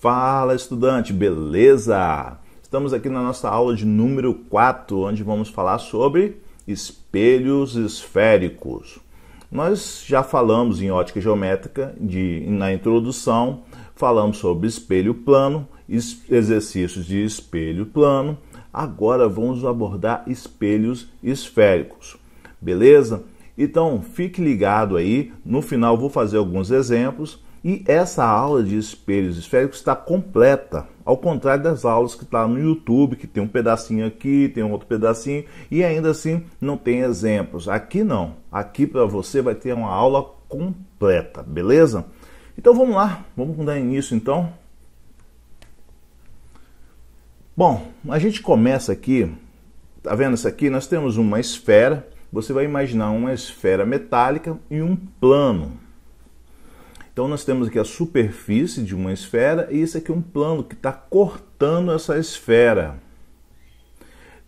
Fala estudante, beleza? Estamos aqui na nossa aula de número 4, onde vamos falar sobre espelhos esféricos. Nós já falamos em ótica geométrica de, na introdução, falamos sobre espelho plano, es, exercícios de espelho plano. Agora vamos abordar espelhos esféricos, beleza? Então fique ligado aí, no final vou fazer alguns exemplos e essa aula de espelhos esféricos está completa, ao contrário das aulas que está no YouTube, que tem um pedacinho aqui, tem um outro pedacinho, e ainda assim não tem exemplos. Aqui não. Aqui para você vai ter uma aula completa, beleza? Então vamos lá, vamos dar início então. Bom, a gente começa aqui, tá vendo isso aqui? Nós temos uma esfera, você vai imaginar uma esfera metálica e um plano então nós temos aqui a superfície de uma esfera e isso aqui é um plano que está cortando essa esfera.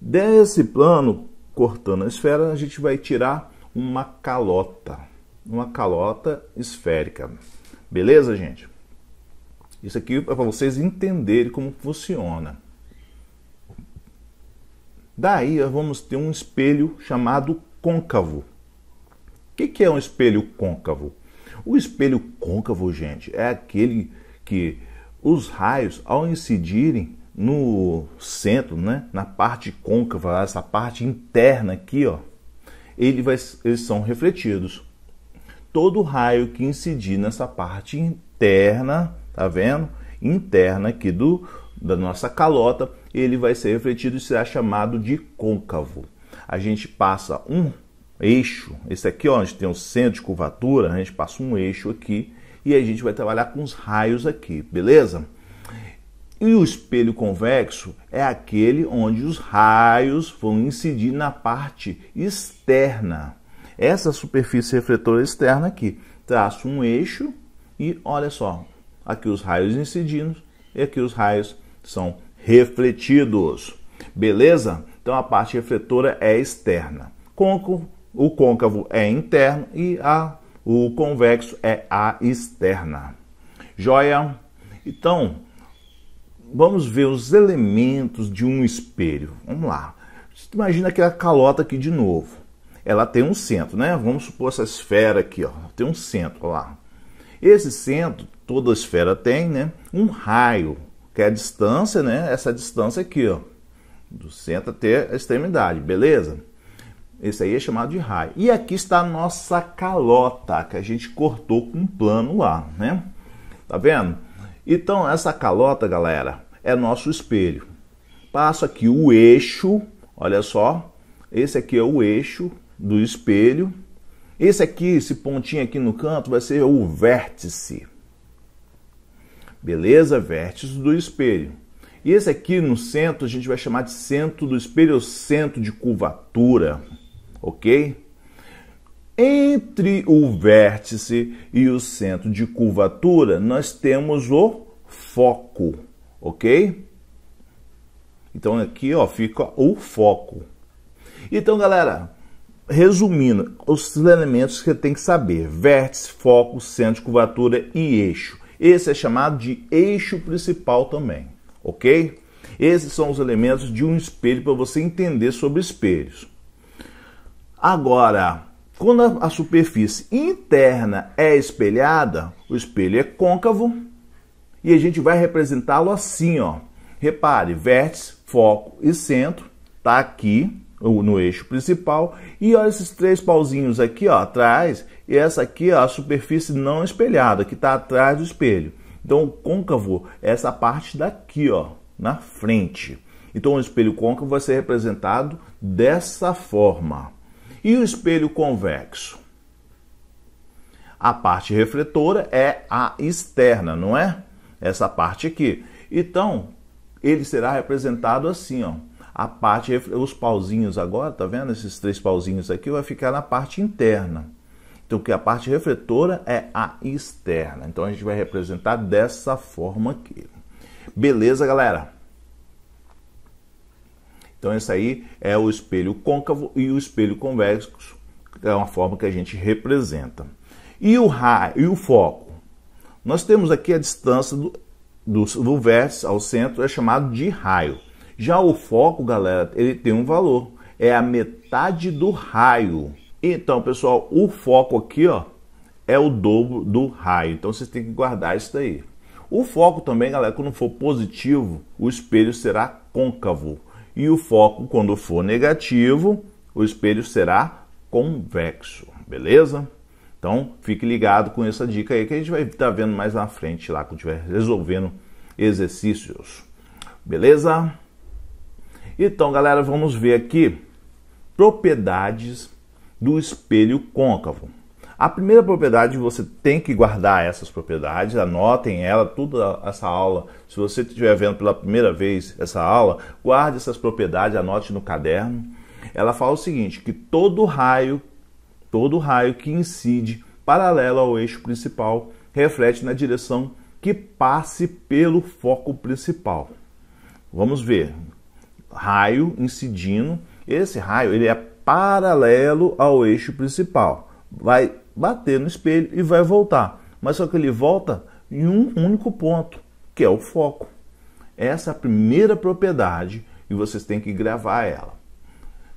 Desse plano, cortando a esfera, a gente vai tirar uma calota, uma calota esférica. Beleza, gente? Isso aqui é para vocês entenderem como funciona. Daí vamos ter um espelho chamado côncavo. O que é um espelho côncavo? O espelho côncavo, gente, é aquele que os raios, ao incidirem no centro, né, na parte côncava, essa parte interna aqui, ó, ele vai, eles são refletidos. Todo raio que incidir nessa parte interna, tá vendo? Interna aqui do, da nossa calota, ele vai ser refletido e será chamado de côncavo. A gente passa um eixo. Esse aqui, ó, a gente tem um centro de curvatura, né? a gente passa um eixo aqui e a gente vai trabalhar com os raios aqui, beleza? E o espelho convexo é aquele onde os raios vão incidir na parte externa. Essa superfície refletora externa aqui. Traço um eixo e olha só, aqui os raios incidindo e aqui os raios são refletidos. Beleza? Então a parte refletora é externa côncavo o côncavo é interno e a, o convexo é a externa. Joia? Então, vamos ver os elementos de um espelho. Vamos lá. Imagina aquela calota aqui de novo. Ela tem um centro, né? Vamos supor essa esfera aqui, ó. Tem um centro lá. Esse centro, toda esfera tem, né? Um raio, que é a distância, né? Essa distância aqui, ó. Do centro até a extremidade, beleza? Esse aí é chamado de raio. E aqui está a nossa calota, que a gente cortou com um plano lá, né? Tá vendo? Então, essa calota, galera, é nosso espelho. Passo aqui o eixo, olha só. Esse aqui é o eixo do espelho. Esse aqui, esse pontinho aqui no canto, vai ser o vértice. Beleza? Vértice do espelho. E esse aqui no centro, a gente vai chamar de centro do espelho ou centro de curvatura ok? Entre o vértice e o centro de curvatura, nós temos o foco, ok? Então aqui ó, fica o foco. Então, galera, resumindo, os elementos que você tem que saber: vértice, foco, centro de curvatura e eixo. Esse é chamado de eixo principal também, ok? Esses são os elementos de um espelho para você entender sobre espelhos. Agora, quando a superfície interna é espelhada, o espelho é côncavo e a gente vai representá-lo assim, ó. Repare, vértice, foco e centro tá aqui no eixo principal e olha esses três pauzinhos aqui, ó, atrás, e essa aqui, ó, a superfície não espelhada que está atrás do espelho. Então, o côncavo é essa parte daqui, ó, na frente. Então, o espelho côncavo vai ser representado dessa forma. E o espelho convexo? A parte refletora é a externa, não é? Essa parte aqui. Então, ele será representado assim, ó. A parte, os pauzinhos agora, tá vendo? Esses três pauzinhos aqui vai ficar na parte interna. Então, que a parte refletora é a externa. Então, a gente vai representar dessa forma aqui. Beleza, galera? Então, esse aí é o espelho côncavo e o espelho convexo, que é uma forma que a gente representa. E o raio, e o foco? Nós temos aqui a distância do, do, do vértice ao centro, é chamado de raio. Já o foco, galera, ele tem um valor, é a metade do raio. Então, pessoal, o foco aqui, ó, é o dobro do raio. Então, vocês têm que guardar isso daí. O foco também, galera, quando for positivo, o espelho será côncavo e o foco, quando for negativo, o espelho será convexo, beleza? Então fique ligado com essa dica aí que a gente vai estar tá vendo mais na frente lá quando estiver resolvendo exercícios, beleza? Então, galera, vamos ver aqui propriedades do espelho côncavo. A primeira propriedade você tem que guardar essas propriedades, anotem ela, toda essa aula. Se você estiver vendo pela primeira vez essa aula, guarde essas propriedades, anote no caderno. Ela fala o seguinte: que todo raio, todo raio que incide paralelo ao eixo principal reflete na direção que passe pelo foco principal. Vamos ver. Raio incidindo, esse raio ele é paralelo ao eixo principal. Vai bater no espelho e vai voltar. Mas só que ele volta em um único ponto, que é o foco. Essa é a primeira propriedade e vocês têm que gravar ela.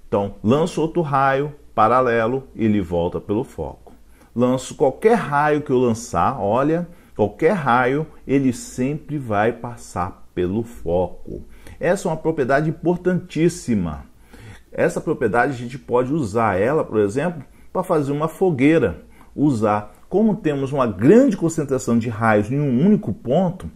Então, lanço outro raio paralelo, ele volta pelo foco. Lanço qualquer raio que eu lançar, olha, qualquer raio, ele sempre vai passar pelo foco. Essa é uma propriedade importantíssima. Essa propriedade a gente pode usar ela, por exemplo, para fazer uma fogueira, usar. Como temos uma grande concentração de raios em um único ponto,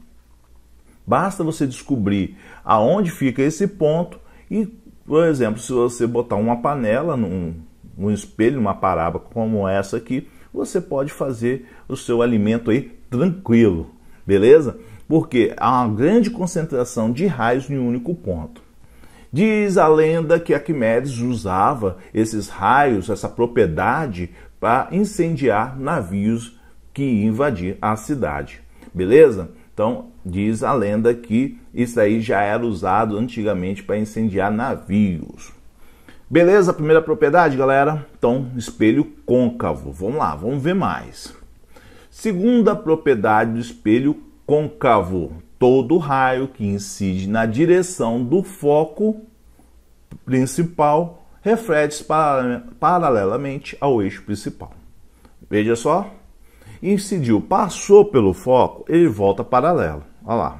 basta você descobrir aonde fica esse ponto e, por exemplo, se você botar uma panela num, um espelho, uma parábola como essa aqui, você pode fazer o seu alimento aí tranquilo, beleza? Porque há uma grande concentração de raios em um único ponto. Diz a lenda que Arquimedes usava esses raios, essa propriedade, para incendiar navios que invadir a cidade. Beleza? Então, diz a lenda que isso aí já era usado antigamente para incendiar navios. Beleza? Primeira propriedade, galera? Então, espelho côncavo. Vamos lá, vamos ver mais. Segunda propriedade do espelho côncavo. Todo raio que incide na direção do foco principal reflete paralelamente ao eixo principal. Veja só. Incidiu, passou pelo foco, ele volta paralelo. Olha lá.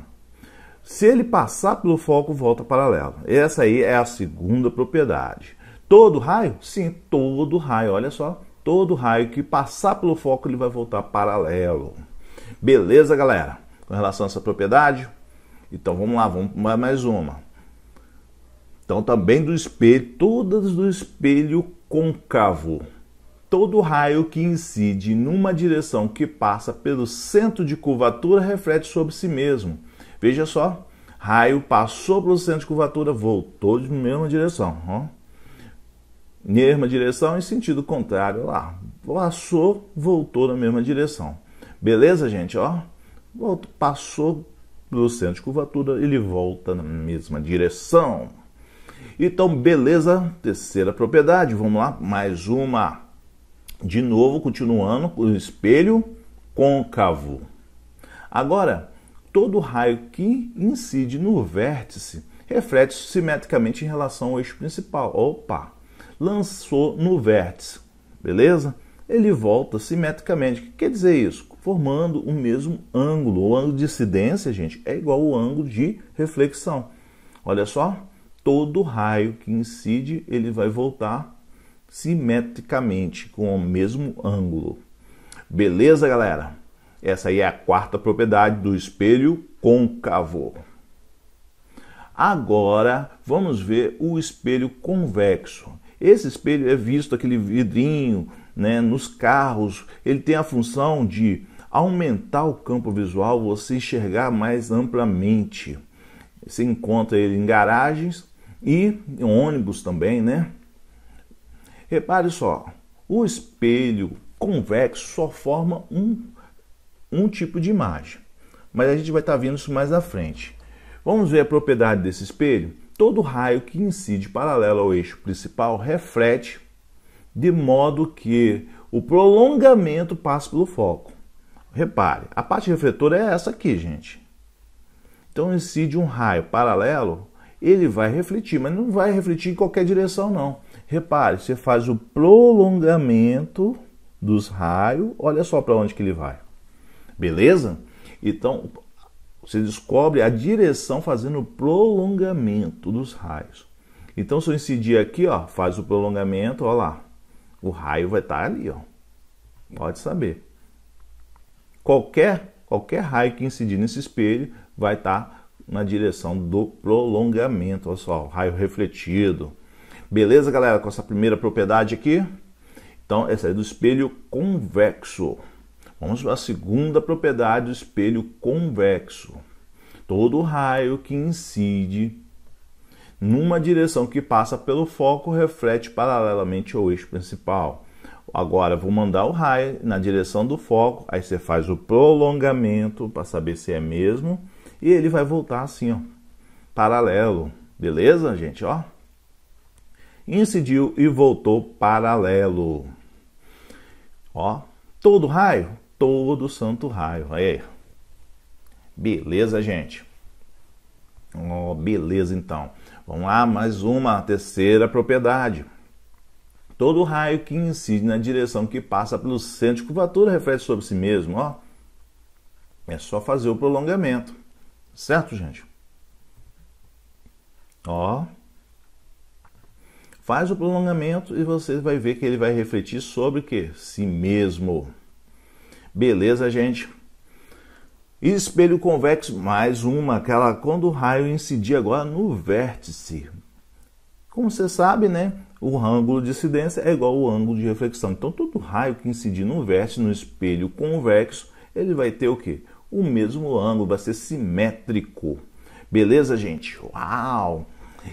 Se ele passar pelo foco, volta paralelo. Essa aí é a segunda propriedade. Todo raio? Sim, todo raio. Olha só. Todo raio que passar pelo foco, ele vai voltar paralelo. Beleza, galera? com relação a essa propriedade? Então vamos lá, vamos mais uma. Então também do espelho, todas do espelho côncavo. Todo raio que incide numa direção que passa pelo centro de curvatura reflete sobre si mesmo. Veja só, raio passou pelo centro de curvatura, voltou de mesma direção. Ó. Mesma direção em sentido contrário lá. Passou, voltou na mesma direção. Beleza, gente? Ó. Volta, passou do centro de curvatura, ele volta na mesma direção. Então, beleza, terceira propriedade, vamos lá, mais uma. De novo, continuando, o espelho côncavo. Agora, todo raio que incide no vértice reflete simetricamente em relação ao eixo principal. Opa! Lançou no vértice, beleza? Ele volta simetricamente. O que quer dizer isso? formando o mesmo ângulo. O ângulo de incidência, gente, é igual ao ângulo de reflexão. Olha só, todo raio que incide, ele vai voltar simetricamente com o mesmo ângulo. Beleza, galera? Essa aí é a quarta propriedade do espelho côncavo. Agora vamos ver o espelho convexo. Esse espelho é visto aquele vidrinho né, nos carros. Ele tem a função de aumentar o campo visual, você enxergar mais amplamente. Você encontra ele em garagens e em ônibus também, né? Repare só, o espelho convexo só forma um, um tipo de imagem, mas a gente vai estar tá vendo isso mais à frente. Vamos ver a propriedade desse espelho? Todo raio que incide paralelo ao eixo principal reflete de modo que o prolongamento passa pelo foco. Repare, a parte refletora é essa aqui, gente. Então incide um raio paralelo, ele vai refletir, mas não vai refletir em qualquer direção não. Repare, você faz o prolongamento dos raios, olha só para onde que ele vai. Beleza? Então, você descobre a direção fazendo o prolongamento dos raios. Então, se eu incidir aqui, ó, faz o prolongamento, olha lá. O raio vai estar tá ali, ó. Pode saber qualquer, qualquer raio que incidir nesse espelho vai estar tá na direção do prolongamento. Olha só, raio refletido. Beleza, galera, com essa primeira propriedade aqui? Então, essa é do espelho convexo. Vamos para a segunda propriedade do espelho convexo. Todo raio que incide numa direção que passa pelo foco reflete paralelamente ao eixo principal. Agora vou mandar o raio na direção do foco, aí você faz o prolongamento para saber se é mesmo e ele vai voltar assim, ó, paralelo. Beleza, gente, ó? Incidiu e voltou paralelo. Ó, todo raio, todo santo raio. Aí. Beleza, gente? Ó, beleza então. Vamos lá, mais uma terceira propriedade. Todo raio que incide na direção que passa pelo centro de curvatura reflete sobre si mesmo, ó. É só fazer o prolongamento. Certo, gente? Ó. Faz o prolongamento e você vai ver que ele vai refletir sobre o que? Si mesmo. Beleza, gente? Espelho convexo, mais uma, aquela quando o raio incidir agora no vértice. Como você sabe, né? o ângulo de incidência é igual ao ângulo de reflexão. Então, todo raio que incidir no vértice, no espelho convexo, ele vai ter o quê? O mesmo ângulo, vai ser simétrico. Beleza, gente? Uau!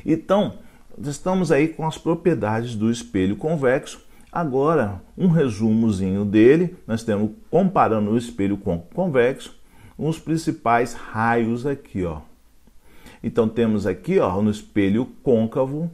Então, estamos aí com as propriedades do espelho convexo. Agora, um resumozinho dele. Nós temos, comparando o espelho com o convexo, os principais raios aqui, ó. Então, temos aqui, ó, no espelho côncavo,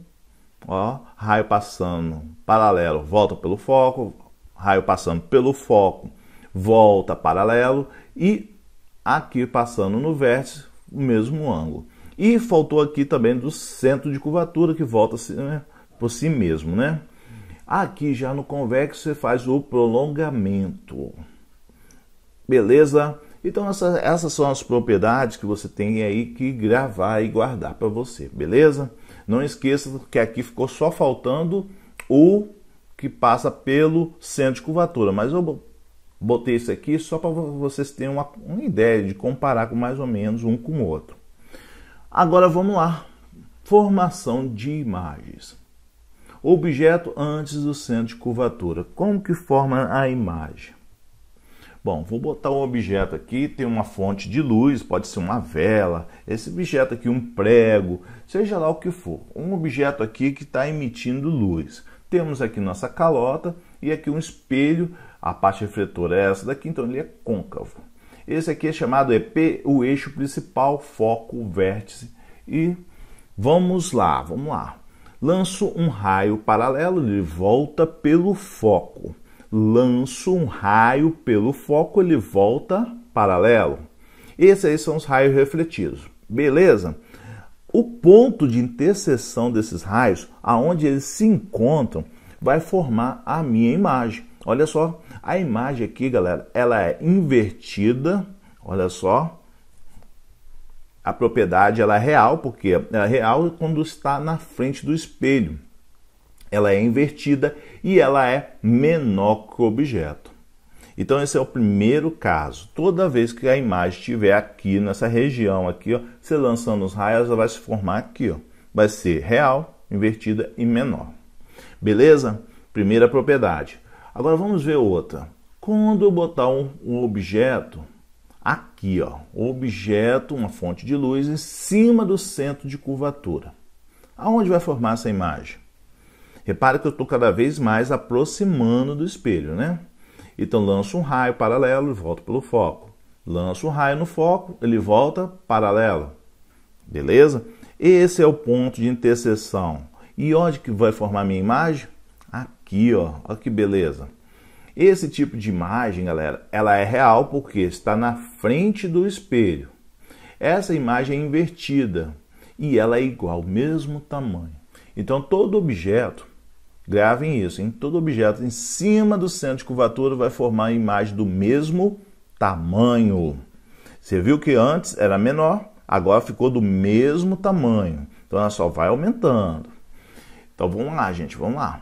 Ó, raio passando paralelo, volta pelo foco, raio passando pelo foco, volta paralelo e aqui passando no vértice, o mesmo ângulo. E faltou aqui também do centro de curvatura que volta né, por si mesmo, né? Aqui já no convexo você faz o prolongamento. Beleza? Então essas, essas são as propriedades que você tem aí que gravar e guardar para você, beleza? Não esqueça que aqui ficou só faltando o que passa pelo centro de curvatura, mas eu botei isso aqui só para vocês terem uma, uma ideia de comparar com mais ou menos um com o outro. Agora vamos lá. Formação de imagens. Objeto antes do centro de curvatura. Como que forma a imagem? Bom, vou botar um objeto aqui, tem uma fonte de luz, pode ser uma vela, esse objeto aqui, um prego, seja lá o que for. Um objeto aqui que está emitindo luz. Temos aqui nossa calota e aqui um espelho, a parte refletora é essa daqui, então ele é côncavo. Esse aqui é chamado EP, o eixo principal, foco, vértice. E vamos lá, vamos lá. Lanço um raio paralelo, ele volta pelo foco lanço um raio pelo foco, ele volta paralelo. Esses aí são os raios refletidos. Beleza? O ponto de interseção desses raios, aonde eles se encontram, vai formar a minha imagem. Olha só, a imagem aqui, galera, ela é invertida. Olha só. A propriedade ela é real, porque ela é real quando está na frente do espelho ela é invertida e ela é menor que o objeto. Então esse é o primeiro caso. Toda vez que a imagem estiver aqui nessa região aqui, ó, você lançando os raios, ela vai se formar aqui, ó. Vai ser real, invertida e menor. Beleza? Primeira propriedade. Agora vamos ver outra. Quando eu botar um, um objeto aqui, ó, objeto, uma fonte de luz em cima do centro de curvatura. Aonde vai formar essa imagem? Repare que eu estou cada vez mais aproximando do espelho, né? Então lanço um raio paralelo e volto pelo foco. Lanço um raio no foco, ele volta paralelo. Beleza? Esse é o ponto de interseção. E onde que vai formar minha imagem? Aqui, ó. Olha que beleza. Esse tipo de imagem, galera, ela é real porque está na frente do espelho. Essa imagem é invertida e ela é igual, mesmo tamanho. Então todo objeto Gravem isso, em todo objeto em cima do centro de curvatura vai formar a imagem do mesmo tamanho. Você viu que antes era menor, agora ficou do mesmo tamanho. Então ela só vai aumentando. Então vamos lá, gente, vamos lá.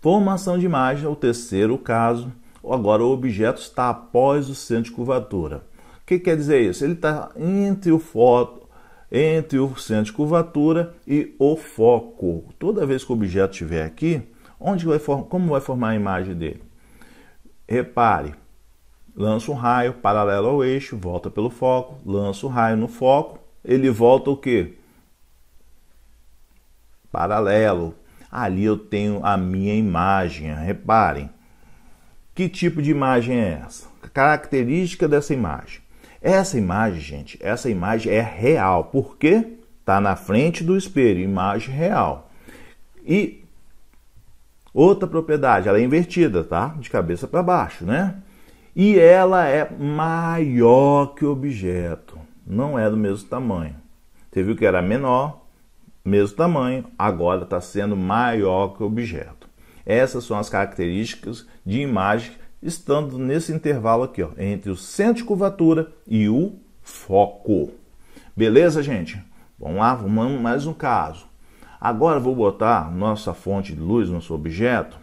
Formação de imagem é o terceiro caso. Agora o objeto está após o centro de curvatura. O que quer dizer isso? Ele está entre o foto, entre o centro de curvatura e o foco. Toda vez que o objeto estiver aqui, onde vai como vai formar a imagem dele? Repare, lança um raio paralelo ao eixo, volta pelo foco, lança o um raio no foco, ele volta o quê? Paralelo. Ali eu tenho a minha imagem. Reparem, que tipo de imagem é essa? característica dessa imagem. Essa imagem, gente, essa imagem é real, porque está na frente do espelho, imagem real. E outra propriedade, ela é invertida, tá? De cabeça para baixo, né? E ela é maior que o objeto, não é do mesmo tamanho. Você viu que era menor, mesmo tamanho, agora está sendo maior que o objeto. Essas são as características de imagem estando nesse intervalo aqui, ó, entre o centro de curvatura e o foco. Beleza, gente? Vamos lá, vamos mais um caso. Agora vou botar nossa fonte de luz, nosso objeto,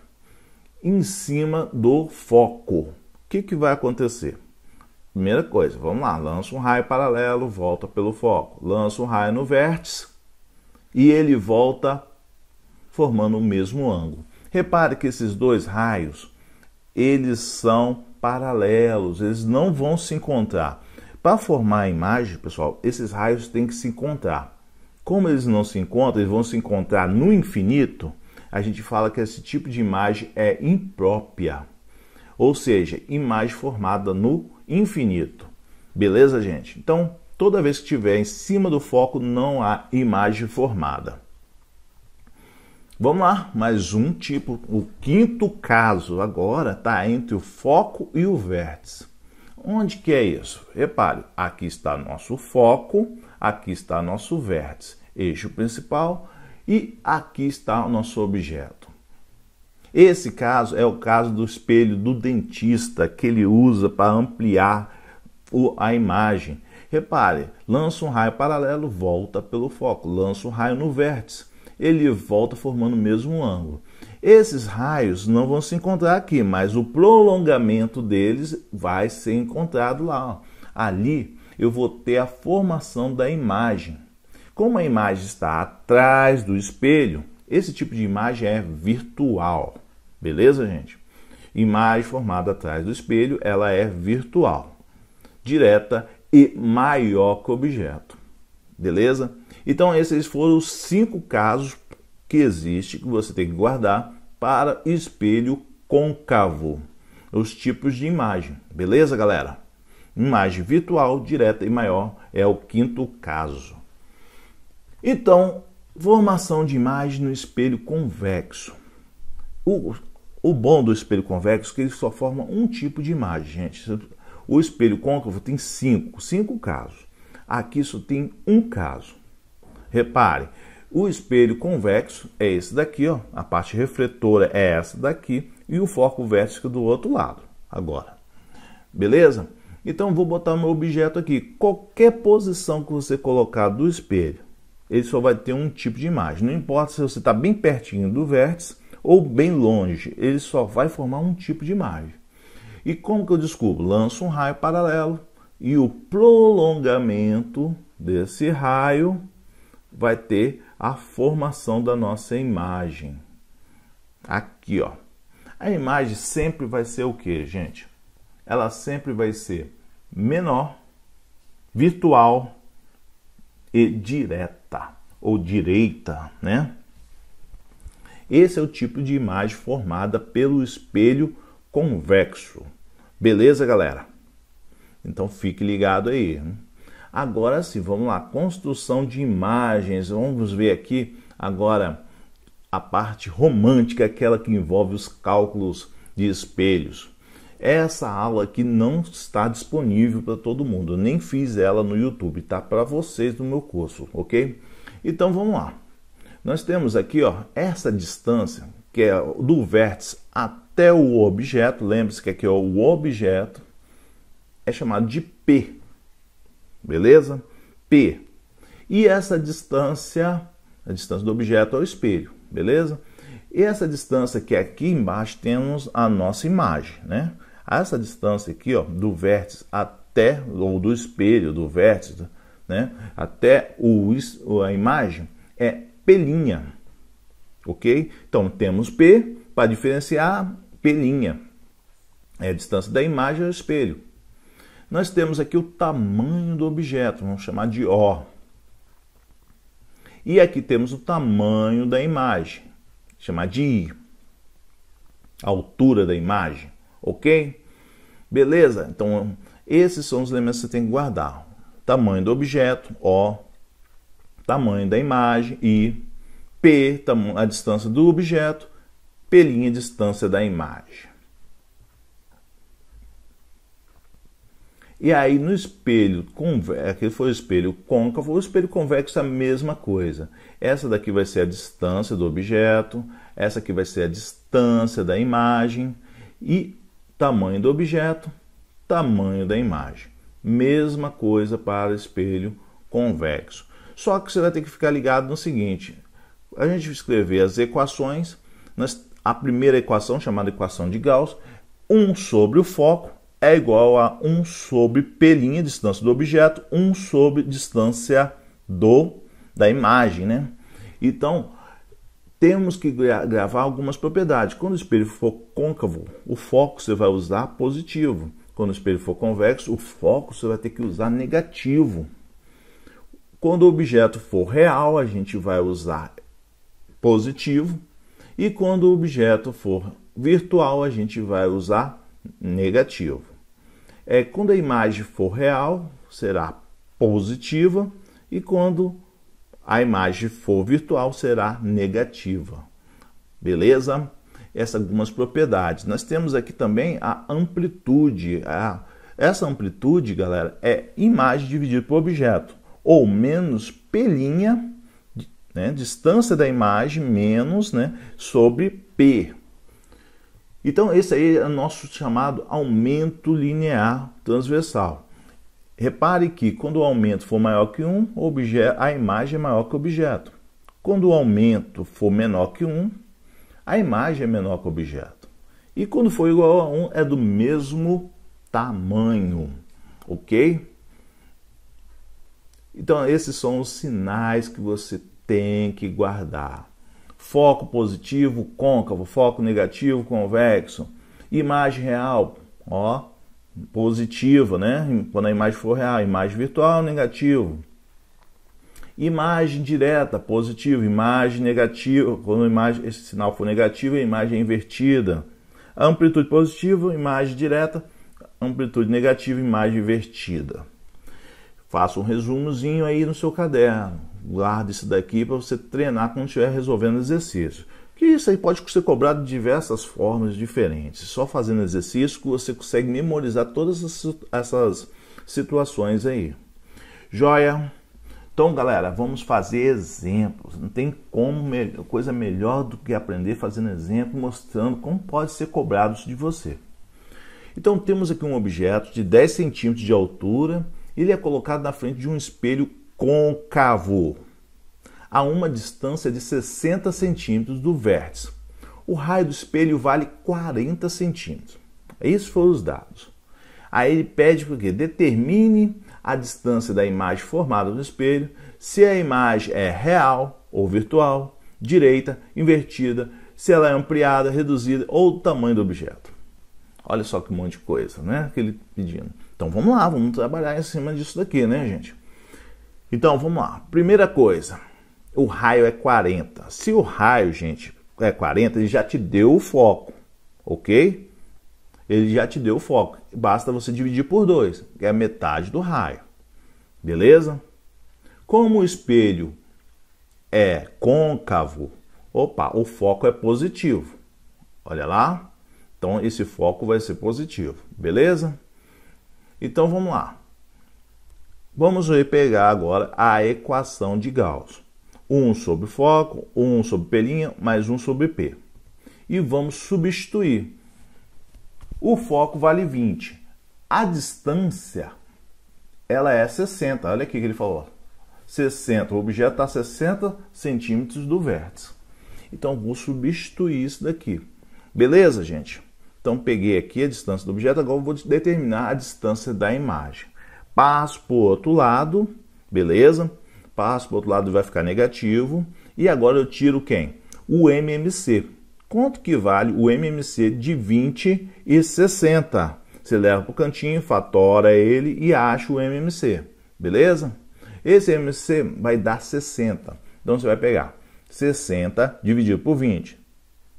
em cima do foco. O que, que vai acontecer? Primeira coisa, vamos lá, lança um raio paralelo, volta pelo foco. Lança um raio no vértice e ele volta formando o mesmo ângulo. Repare que esses dois raios eles são paralelos, eles não vão se encontrar. Para formar a imagem, pessoal, esses raios têm que se encontrar. Como eles não se encontram, eles vão se encontrar no infinito. A gente fala que esse tipo de imagem é imprópria, ou seja, imagem formada no infinito. Beleza, gente? Então, toda vez que estiver em cima do foco, não há imagem formada. Vamos lá, mais um tipo, o quinto caso agora está entre o foco e o vértice. Onde que é isso? Repare, aqui está nosso foco, aqui está nosso vértice, eixo principal, e aqui está o nosso objeto. Esse caso é o caso do espelho do dentista que ele usa para ampliar a imagem. Repare, lança um raio paralelo, volta pelo foco, lança um raio no vértice ele volta formando o mesmo ângulo. Esses raios não vão se encontrar aqui, mas o prolongamento deles vai ser encontrado lá. Ali eu vou ter a formação da imagem. Como a imagem está atrás do espelho, esse tipo de imagem é virtual. Beleza, gente? Imagem formada atrás do espelho, ela é virtual, direta e maior que o objeto. Beleza? Então, esses foram os cinco casos que existe que você tem que guardar para espelho côncavo. Os tipos de imagem, beleza, galera? Imagem virtual, direta e maior é o quinto caso. Então, formação de imagem no espelho convexo. O, o bom do espelho convexo é que ele só forma um tipo de imagem, gente. O espelho côncavo tem cinco, cinco casos. Aqui só tem um caso. Repare, o espelho convexo é esse daqui, ó, a parte refletora é essa daqui e o foco vértice do outro lado. Agora, beleza? Então vou botar meu objeto aqui. Qualquer posição que você colocar do espelho, ele só vai ter um tipo de imagem. Não importa se você está bem pertinho do vértice ou bem longe, ele só vai formar um tipo de imagem. E como que eu descubro? Lanço um raio paralelo e o prolongamento desse raio vai ter a formação da nossa imagem. Aqui, ó. A imagem sempre vai ser o que, gente? Ela sempre vai ser menor, virtual e direta ou direita, né? Esse é o tipo de imagem formada pelo espelho convexo. Beleza, galera? Então fique ligado aí. Hein? Agora sim, vamos lá, construção de imagens. Vamos ver aqui agora a parte romântica, aquela que envolve os cálculos de espelhos. Essa aula aqui não está disponível para todo mundo, nem fiz ela no YouTube, está para vocês no meu curso, ok? Então vamos lá. Nós temos aqui ó, essa distância, que é do vértice até o objeto, lembre-se que aqui ó, o objeto é chamado de P, Beleza? P. E essa distância, a distância do objeto ao espelho, beleza? E essa distância que aqui embaixo temos a nossa imagem, né? Essa distância aqui, ó, do vértice até, ou do espelho, do vértice, né? Até o, a imagem é P', ok? Então, temos P, para diferenciar, P'. É a distância da imagem ao espelho. Nós temos aqui o tamanho do objeto, vamos chamar de O. E aqui temos o tamanho da imagem, chamar de I. A altura da imagem, ok? Beleza? Então, esses são os elementos que você tem que guardar. Tamanho do objeto, O. Tamanho da imagem, I. P, a distância do objeto. P, distância da imagem. E aí no espelho, aquele foi o espelho côncavo, o espelho convexo é a mesma coisa. Essa daqui vai ser a distância do objeto, essa aqui vai ser a distância da imagem e tamanho do objeto, tamanho da imagem. Mesma coisa para espelho convexo. Só que você vai ter que ficar ligado no seguinte: a gente vai escrever as equações, a primeira equação, chamada equação de Gauss, 1 sobre o foco, é igual a 1 sobre P', distância do objeto, 1 sobre distância do da imagem, né? Então, temos que gravar algumas propriedades. Quando o espelho for côncavo, o foco você vai usar positivo. Quando o espelho for convexo, o foco você vai ter que usar negativo. Quando o objeto for real, a gente vai usar positivo. E quando o objeto for virtual, a gente vai usar negativo. É, quando a imagem for real, será positiva, e quando a imagem for virtual, será negativa. Beleza? Essas algumas propriedades. Nós temos aqui também a amplitude. A, essa amplitude, galera, é imagem dividida por objeto, ou menos P', né, distância da imagem menos né, sobre P, então, esse aí é o nosso chamado aumento linear transversal. Repare que quando o aumento for maior que 1, a imagem é maior que o objeto. Quando o aumento for menor que 1, a imagem é menor que o objeto. E quando for igual a 1, é do mesmo tamanho. Ok? Então, esses são os sinais que você tem que guardar foco positivo, côncavo, foco negativo, convexo. Imagem real, ó, positivo, né? Quando a imagem for real, imagem virtual, negativo. Imagem direta, positivo, imagem negativa, quando imagem, esse sinal for negativo, a imagem é invertida. Amplitude positiva, imagem direta, amplitude negativa, imagem invertida. Faça um resumozinho aí no seu caderno guarda isso daqui para você treinar quando estiver resolvendo exercício. Que isso aí pode ser cobrado de diversas formas diferentes. Só fazendo exercício você consegue memorizar todas essas situações aí. Joia? Então, galera, vamos fazer exemplos. Não tem como me coisa melhor do que aprender fazendo exemplo, mostrando como pode ser cobrado isso de você. Então, temos aqui um objeto de 10 centímetros de altura. Ele é colocado na frente de um espelho côncavo, a uma distância de 60 centímetros do vértice. O raio do espelho vale 40 centímetros. Esses foram os dados. Aí ele pede que determine a distância da imagem formada no espelho, se a imagem é real ou virtual, direita, invertida, se ela é ampliada, reduzida ou o tamanho do objeto. Olha só que monte de coisa, né? Que ele pedindo. Então vamos lá, vamos trabalhar em cima disso daqui, né, gente? Então vamos lá. Primeira coisa, o raio é 40. Se o raio, gente, é 40, ele já te deu o foco, ok? Ele já te deu o foco. Basta você dividir por 2, que é a metade do raio. Beleza? Como o espelho é côncavo, opa, o foco é positivo. Olha lá. Então esse foco vai ser positivo, beleza? Então vamos lá. Vamos pegar agora a equação de Gauss. 1 sobre foco, 1 sobre pelinha, mais 1 sobre P. E vamos substituir. O foco vale 20. A distância, ela é 60. Olha aqui que ele falou. 60, o objeto está a 60 centímetros do vértice. Então, vou substituir isso daqui. Beleza, gente? Então, peguei aqui a distância do objeto, agora vou determinar a distância da imagem. Passo para o outro lado, beleza? Passo para o outro lado vai ficar negativo. E agora eu tiro quem? O MMC. Quanto que vale o MMC de 20 e 60? Você leva para o cantinho, fatora ele e acha o MMC, beleza? Esse MMC vai dar 60. Então você vai pegar 60 dividido por 20.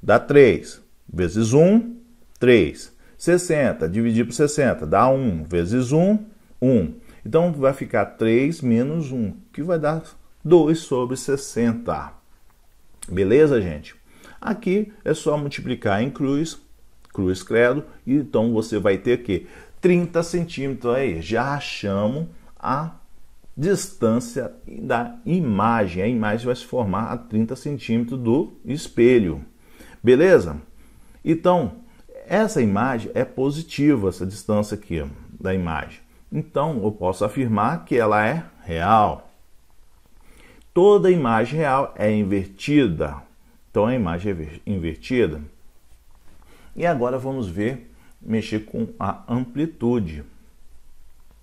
Dá 3. Vezes 1, 3. 60 dividido por 60 dá 1. Vezes 1, 1. Então vai ficar 3 menos 1, que vai dar 2 sobre 60. Beleza, gente? Aqui é só multiplicar em cruz, cruz credo, então você vai ter que 30 centímetros aí. Já achamos a distância da imagem. A imagem vai se formar a 30 centímetros do espelho. Beleza? Então, essa imagem é positiva, essa distância aqui da imagem então eu posso afirmar que ela é real. Toda imagem real é invertida. Então a imagem é invertida. E agora vamos ver mexer com a amplitude.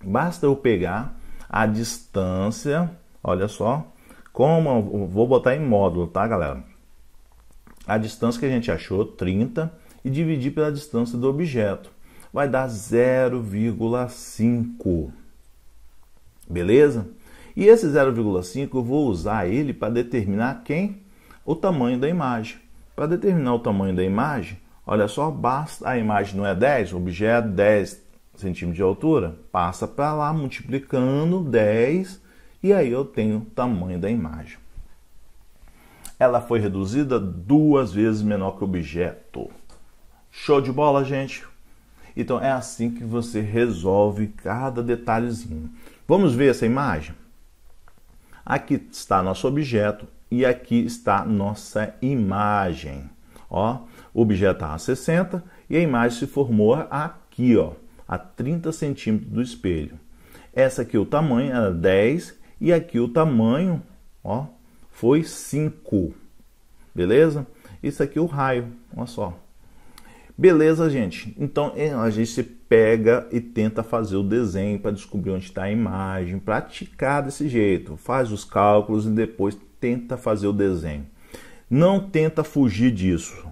Basta eu pegar a distância, olha só, como vou botar em módulo, tá, galera? A distância que a gente achou, 30, e dividir pela distância do objeto vai dar 0,5. Beleza? E esse 0,5 eu vou usar ele para determinar quem? O tamanho da imagem. Para determinar o tamanho da imagem, olha só, basta a imagem não é 10, objeto 10 centímetros de altura, passa para lá multiplicando 10 e aí eu tenho o tamanho da imagem. Ela foi reduzida duas vezes menor que o objeto. Show de bola, gente! Então é assim que você resolve cada detalhezinho. Vamos ver essa imagem? Aqui está nosso objeto e aqui está nossa imagem. Ó, o objeto a 60 e a imagem se formou aqui, ó, a 30 centímetros do espelho. Essa aqui é o tamanho era 10 e aqui o tamanho, ó, foi 5. Beleza? Isso aqui é o raio, olha só. Beleza, gente? Então a gente pega e tenta fazer o desenho para descobrir onde está a imagem, praticar desse jeito, faz os cálculos e depois tenta fazer o desenho. Não tenta fugir disso.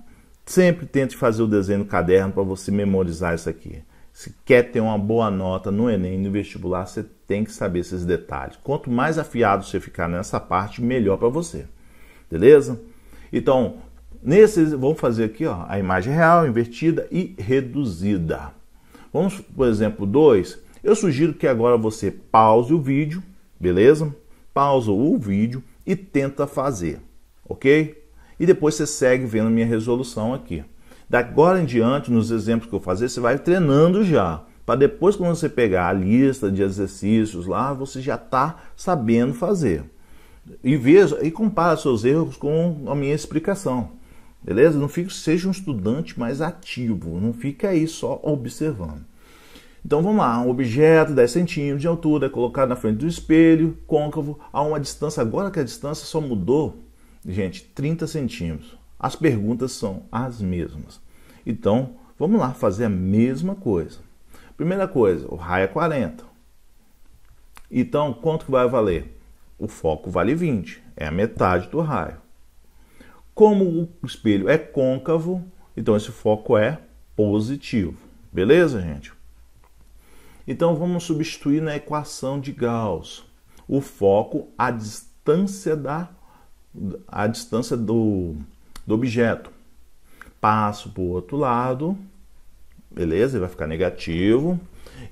Sempre tente fazer o desenho no caderno para você memorizar isso aqui. Se quer ter uma boa nota no Enem, no vestibular, você tem que saber esses detalhes. Quanto mais afiado você ficar nessa parte, melhor para você. Beleza? Então, Nesses, vamos fazer aqui ó, a imagem real, invertida e reduzida. Vamos, por exemplo, 2. Eu sugiro que agora você pause o vídeo, beleza? Pausa o vídeo e tenta fazer, ok? E depois você segue vendo minha resolução aqui. Da agora em diante, nos exemplos que eu fazer, você vai treinando já. Para depois, quando você pegar a lista de exercícios lá, você já está sabendo fazer. E veja e compara seus erros com a minha explicação. Beleza? Não fique, seja um estudante mais ativo, não fique aí só observando. Então vamos lá, um objeto 10 centímetros de altura é colocado na frente do espelho, côncavo, a uma distância, agora que a distância só mudou, gente, 30 centímetros. As perguntas são as mesmas. Então, vamos lá fazer a mesma coisa. Primeira coisa, o raio é 40. Então, quanto que vai valer? O foco vale 20, é a metade do raio. Como o espelho é côncavo, então esse foco é positivo. Beleza, gente? Então vamos substituir na equação de Gauss o foco à distância da a distância do, do objeto. Passo para o outro lado, beleza? Ele vai ficar negativo.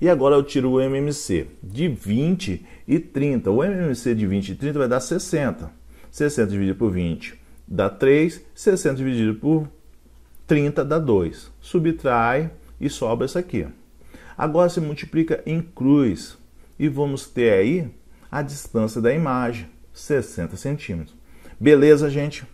E agora eu tiro o MMC de 20 e 30. O MMC de 20 e 30 vai dar 60. 60 dividido por 20 dá 3, 60 dividido por 30 dá 2. Subtrai e sobra isso aqui. Agora se multiplica em cruz e vamos ter aí a distância da imagem, 60 centímetros. Beleza, gente?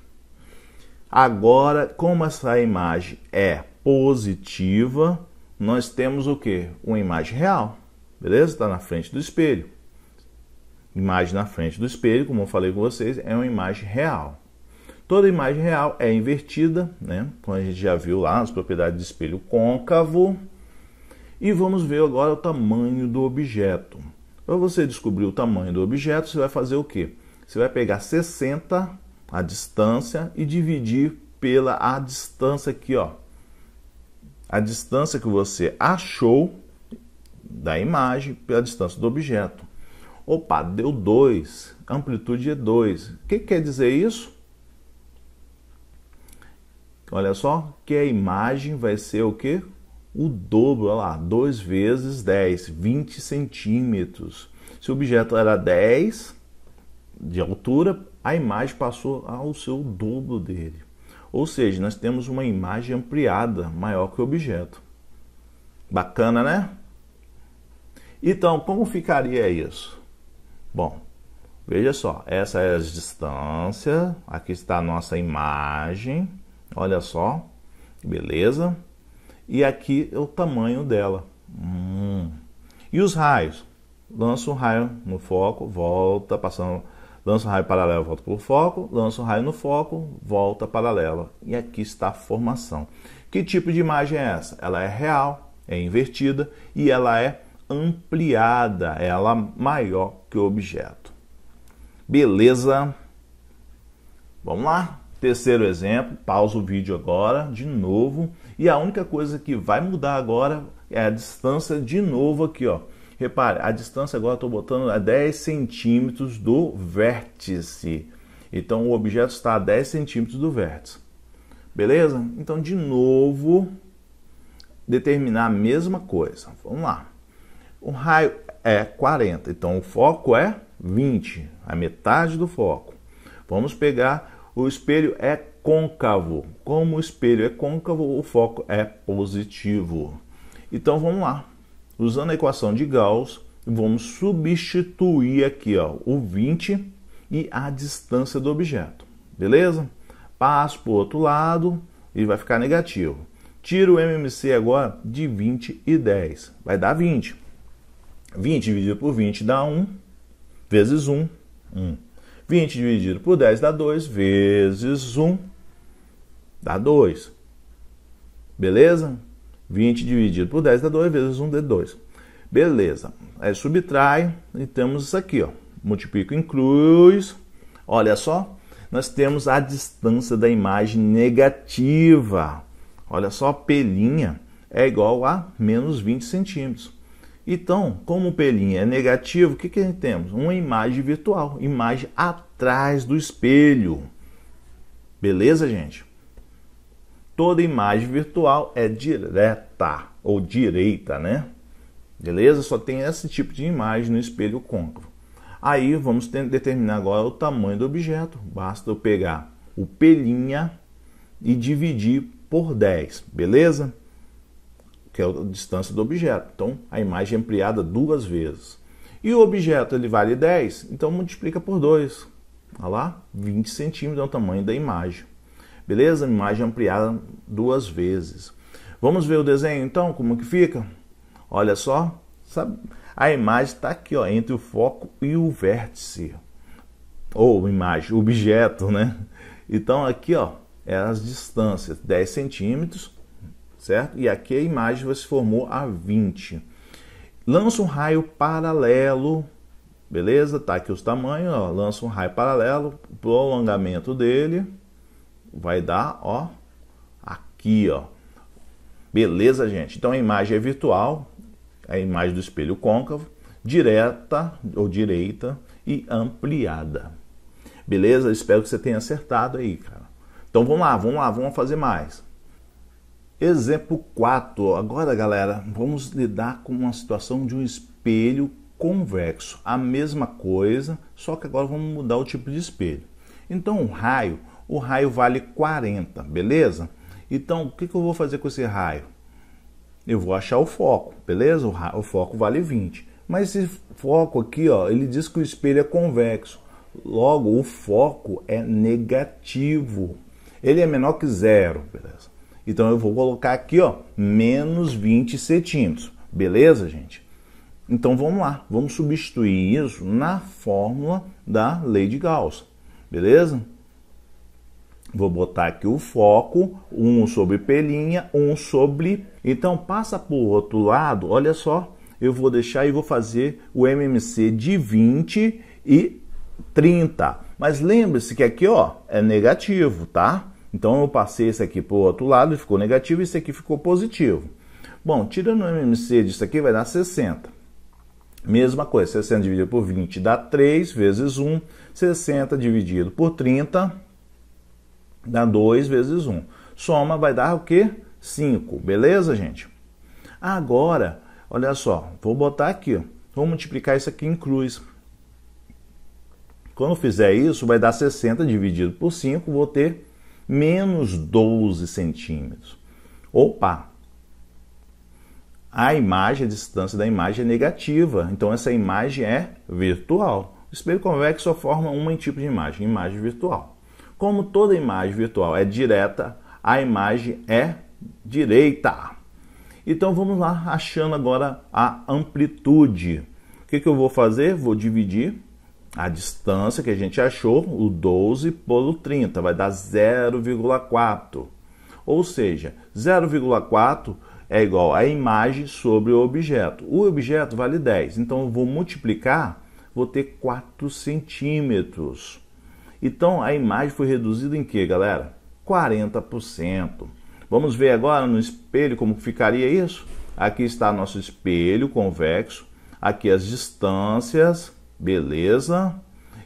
Agora, como essa imagem é positiva, nós temos o que? Uma imagem real, beleza? Está na frente do espelho. Imagem na frente do espelho, como eu falei com vocês, é uma imagem real. Toda imagem real é invertida, né? Como a gente já viu lá, as propriedades de espelho côncavo. E vamos ver agora o tamanho do objeto. Para você descobrir o tamanho do objeto, você vai fazer o quê? Você vai pegar 60, a distância, e dividir pela a distância aqui, ó. A distância que você achou da imagem pela distância do objeto. Opa, deu 2, amplitude é 2. O que quer dizer isso? Olha só que a imagem vai ser o que? O dobro, olha lá, 2 vezes 10, 20 centímetros. Se o objeto era 10 de altura, a imagem passou ao seu dobro dele. Ou seja, nós temos uma imagem ampliada, maior que o objeto. Bacana, né? Então, como ficaria isso? Bom, veja só, essa é a distância, aqui está a nossa imagem. Olha só, beleza? E aqui é o tamanho dela. Hum. E os raios? Lança um raio no foco, volta, passando. Lança um raio paralelo, volta para o foco. Lança um raio no foco, volta paralelo. E aqui está a formação. Que tipo de imagem é essa? Ela é real, é invertida e ela é ampliada, é ela maior que o objeto. Beleza? Vamos lá? Terceiro exemplo, pausa o vídeo agora, de novo, e a única coisa que vai mudar agora é a distância de novo aqui, ó. Repare, a distância agora estou botando a 10 centímetros do vértice. Então o objeto está a 10 centímetros do vértice. Beleza? Então, de novo, determinar a mesma coisa. Vamos lá. O raio é 40, então o foco é 20, a metade do foco. Vamos pegar o espelho é côncavo. Como o espelho é côncavo, o foco é positivo. Então vamos lá. Usando a equação de Gauss, vamos substituir aqui ó, o 20 e a distância do objeto. Beleza? Passo para o outro lado e vai ficar negativo. Tiro o MMC agora de 20 e 10. Vai dar 20. 20 dividido por 20 dá 1, vezes 1, 1. 20 dividido por 10 dá 2, vezes 1 dá 2. Beleza? 20 dividido por 10 dá 2, vezes 1 dá 2. Beleza. Aí subtrai e temos isso aqui, ó. Multiplico em cruz. Olha só, nós temos a distância da imagem negativa. Olha só, a pelinha é igual a menos 20 centímetros. Então, como o pelinho é negativo, o que, que a gente temos? Uma imagem virtual, imagem atrás do espelho. Beleza, gente? Toda imagem virtual é direta ou direita, né? Beleza? Só tem esse tipo de imagem no espelho côncavo. Aí vamos determinar agora o tamanho do objeto. Basta eu pegar o pelinha e dividir por 10, beleza? que é a distância do objeto. Então, a imagem é ampliada duas vezes. E o objeto ele vale 10, então multiplica por 2. Olha lá, 20 centímetros é o tamanho da imagem. Beleza? Imagem ampliada duas vezes. Vamos ver o desenho então, como que fica? Olha só, sabe? a imagem está aqui ó, entre o foco e o vértice. Ou imagem, objeto, né? Então aqui ó, é as distâncias, 10 centímetros certo? E aqui a imagem se formou a 20. Lança um raio paralelo, beleza? Tá aqui os tamanhos, ó. lança um raio paralelo, prolongamento dele vai dar, ó, aqui, ó. Beleza, gente? Então a imagem é virtual, a imagem do espelho côncavo, direta ou direita e ampliada. Beleza? Espero que você tenha acertado aí, cara. Então vamos lá, vamos lá, vamos fazer mais. Exemplo 4. Agora, galera, vamos lidar com uma situação de um espelho convexo. A mesma coisa, só que agora vamos mudar o tipo de espelho. Então, o raio, o raio vale 40, beleza? Então, o que, eu vou fazer com esse raio? Eu vou achar o foco, beleza? O, raio, o foco vale 20. Mas esse foco aqui, ó, ele diz que o espelho é convexo. Logo, o foco é negativo. Ele é menor que zero, beleza? Então eu vou colocar aqui, ó, menos 20 centímetros. Beleza, gente? Então vamos lá, vamos substituir isso na fórmula da lei de Gauss. Beleza? Vou botar aqui o foco, 1 sobre P', 1 sobre... Então passa para o outro lado, olha só. Eu vou deixar e vou fazer o MMC de 20 e 30. Mas lembre-se que aqui ó, é negativo, tá? Então eu passei esse aqui para o outro lado, e ficou negativo, e esse aqui ficou positivo. Bom, tirando o MMC disso aqui, vai dar 60. Mesma coisa, 60 dividido por 20 dá 3 vezes 1, 60 dividido por 30 dá 2 vezes 1. Soma vai dar o quê? 5, beleza, gente? Agora, olha só, vou botar aqui, vou multiplicar isso aqui em cruz. Quando fizer isso, vai dar 60 dividido por 5, vou ter menos 12 centímetros. Opa! A imagem, a distância da imagem é negativa, então essa imagem é virtual. O espelho convexo só forma um tipo de imagem, imagem virtual. Como toda imagem virtual é direta, a imagem é direita. Então vamos lá, achando agora a amplitude. O que, que eu vou fazer? Vou dividir a distância que a gente achou, o 12 pelo 30, vai dar 0,4. Ou seja, 0,4 é igual à imagem sobre o objeto. O objeto vale 10, então eu vou multiplicar, vou ter 4 centímetros. Então a imagem foi reduzida em que, galera? 40%. Vamos ver agora no espelho como ficaria isso? Aqui está nosso espelho convexo, aqui as distâncias Beleza?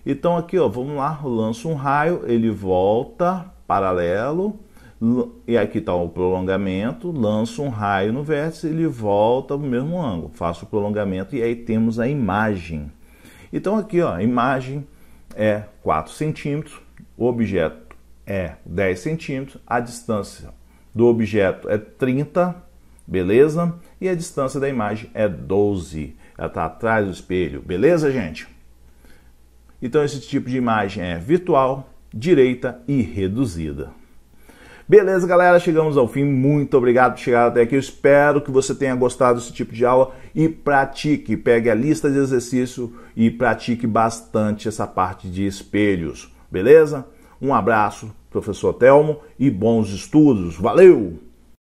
Então aqui, ó, vamos lá, lança um raio, ele volta paralelo, e aqui está o prolongamento, lança um raio no vértice, ele volta no mesmo ângulo, faço o prolongamento e aí temos a imagem. Então aqui, ó, a imagem é 4 centímetros, o objeto é 10 centímetros, a distância do objeto é 30, beleza? E a distância da imagem é 12 ela está atrás do espelho. Beleza, gente? Então, esse tipo de imagem é virtual, direita e reduzida. Beleza, galera? Chegamos ao fim. Muito obrigado por chegar até aqui. Eu espero que você tenha gostado desse tipo de aula e pratique. Pegue a lista de exercício e pratique bastante essa parte de espelhos. Beleza? Um abraço, professor Telmo, e bons estudos. Valeu!